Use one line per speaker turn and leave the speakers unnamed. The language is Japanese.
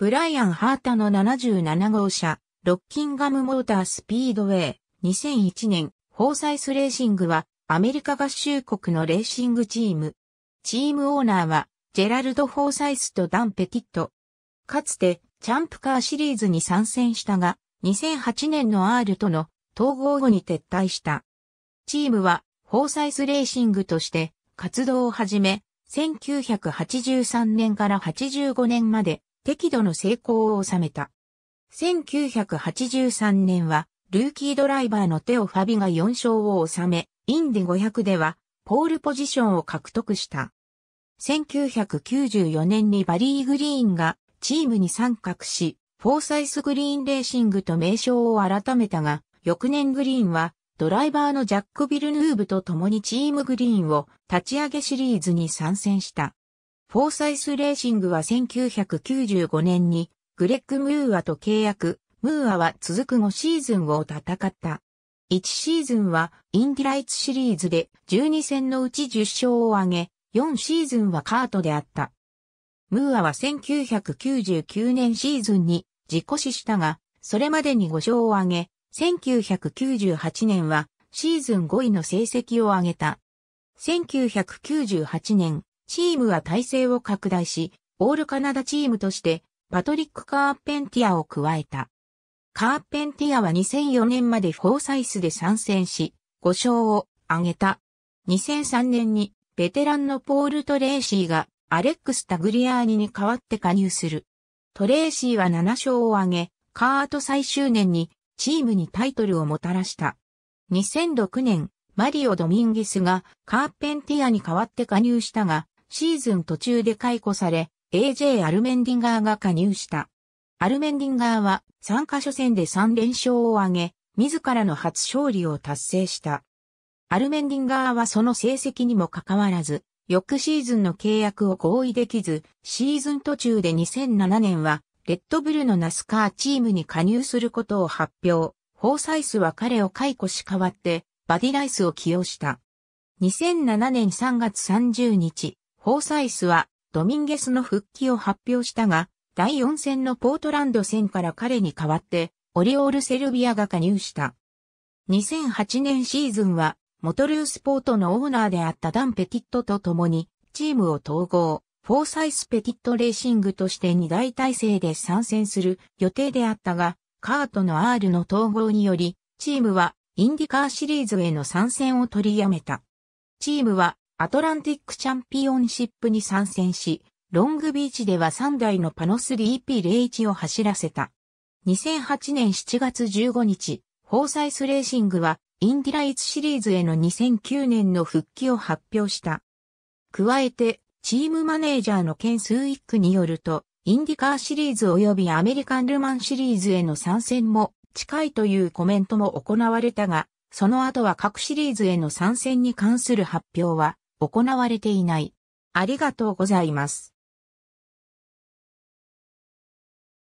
ブライアン・ハータの77号車、ロッキンガム・モーター・スピードウェイ、2001年、ォーサイス・レーシングは、アメリカ合衆国のレーシングチーム。チームオーナーは、ジェラルド・フォーサイスとダン・ペティット。かつて、チャンプカーシリーズに参戦したが、2008年の R との統合後に撤退した。チームは、フォーサイスレーシングとして活動を始め、1983年から85年まで適度の成功を収めた。1983年は、ルーキードライバーのテオ・ファビが4勝を収め、インディ500では、ポールポジションを獲得した。1994年にバリー・グリーンがチームに参画し、フォーサイス・グリーンレーシングと名称を改めたが、翌年グリーンはドライバーのジャック・ビルヌーブと共にチームグリーンを立ち上げシリーズに参戦した。フォーサイスレーシングは1995年にグレッグ・ムーアと契約、ムーアは続く5シーズンを戦った。1シーズンはインディライツシリーズで12戦のうち10勝を挙げ、4シーズンはカートであった。ムーアは1999年シーズンに自己死したが、それまでに5勝を挙げ、1998年はシーズン5位の成績を挙げた。1998年、チームは体制を拡大し、オールカナダチームとして、パトリック・カーペンティアを加えた。カーペンティアは2004年までフォーサイスで参戦し、5勝を挙げた。2003年にベテランのポール・トレーシーがアレックス・タグリアーニに代わって加入する。トレーシーは7勝を挙げ、カート最終年にチームにタイトルをもたらした。2006年、マリオ・ドミンゲスがカーペンティアに代わって加入したが、シーズン途中で解雇され、AJ アルメンディンガーが加入した。アルメンディンガーは参加初戦で3連勝を挙げ、自らの初勝利を達成した。アルメンディンガーはその成績にもかかわらず、翌シーズンの契約を合意できず、シーズン途中で2007年は、レッドブルのナスカーチームに加入することを発表。フォーサイスは彼を解雇し代わって、バディライスを起用した。2007年3月30日、ホーサイスはドミンゲスの復帰を発表したが、第4戦のポートランド戦から彼に代わって、オリオールセルビアが加入した。2008年シーズンは、モトルースポートのオーナーであったダン・ペティットと共に、チームを統合、フォーサイス・ペティット・レーシングとして2大体制で参戦する予定であったが、カートの R の統合により、チームはインディカーシリーズへの参戦を取りやめた。チームはアトランティックチャンピオンシップに参戦し、ロングビーチでは3台のパノス DP01 を走らせた。2008年7月15日、フォーサイスレーシングはインディライツシリーズへの2009年の復帰を発表した。加えて、チームマネージャーのケン・スーイックによると、インディカーシリーズ及びアメリカンルマンシリーズへの参戦も近いというコメントも行われたが、その後は各シリーズへの参戦に関する発表は行われていない。ありがとうございます。